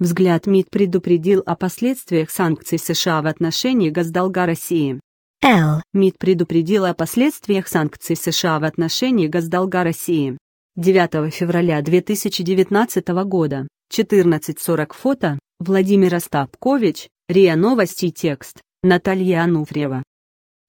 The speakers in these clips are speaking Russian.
Взгляд МИД предупредил о последствиях санкций США в отношении газдолга России. Л. МИД предупредил о последствиях санкций США в отношении газдолга России. 9 февраля 2019 года, 14.40 фото, Владимир Остапкович, РИА Новости текст, Наталья Ануфриева.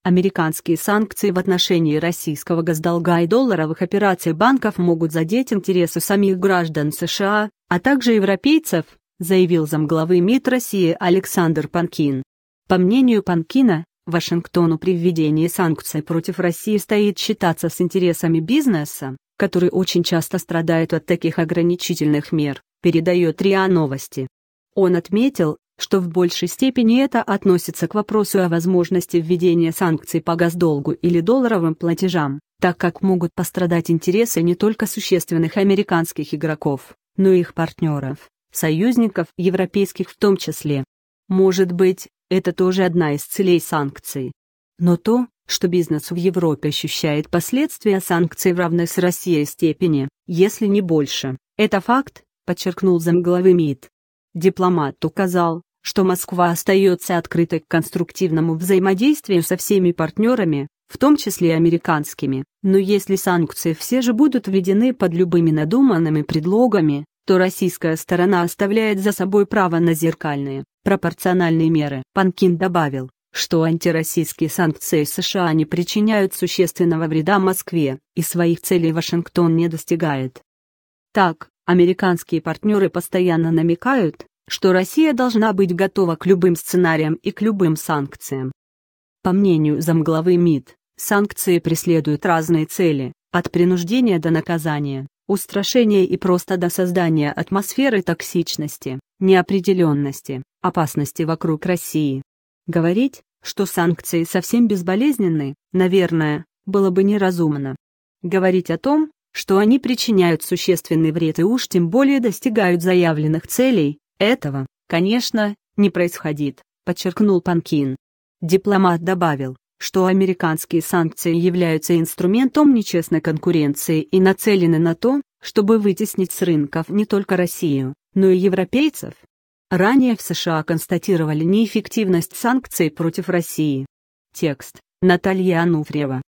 Американские санкции в отношении российского госдолга и долларовых операций банков могут задеть интересы самих граждан США, а также европейцев, заявил замглавы МИД России Александр Панкин. По мнению Панкина, Вашингтону при введении санкций против России стоит считаться с интересами бизнеса, который очень часто страдает от таких ограничительных мер, передает РИА Новости. Он отметил, что в большей степени это относится к вопросу о возможности введения санкций по газдолгу или долларовым платежам, так как могут пострадать интересы не только существенных американских игроков, но и их партнеров союзников, европейских в том числе. Может быть, это тоже одна из целей санкций. Но то, что бизнес в Европе ощущает последствия санкций в равной с Россией степени, если не больше, это факт, подчеркнул замглавы МИД. Дипломат указал, что Москва остается открытой к конструктивному взаимодействию со всеми партнерами, в том числе и американскими, но если санкции все же будут введены под любыми надуманными предлогами, то российская сторона оставляет за собой право на зеркальные, пропорциональные меры. Панкин добавил, что антироссийские санкции США не причиняют существенного вреда Москве, и своих целей Вашингтон не достигает. Так, американские партнеры постоянно намекают, что Россия должна быть готова к любым сценариям и к любым санкциям. По мнению замглавы МИД, санкции преследуют разные цели, от принуждения до наказания. Устрашения и просто до создания атмосферы токсичности, неопределенности, опасности вокруг России. Говорить, что санкции совсем безболезненны, наверное, было бы неразумно. Говорить о том, что они причиняют существенный вред и уж тем более достигают заявленных целей, этого, конечно, не происходит, подчеркнул Панкин. Дипломат добавил, что американские санкции являются инструментом нечестной конкуренции и нацелены на то, чтобы вытеснить с рынков не только Россию, но и европейцев. Ранее в США констатировали неэффективность санкций против России. Текст Наталья Ануфриева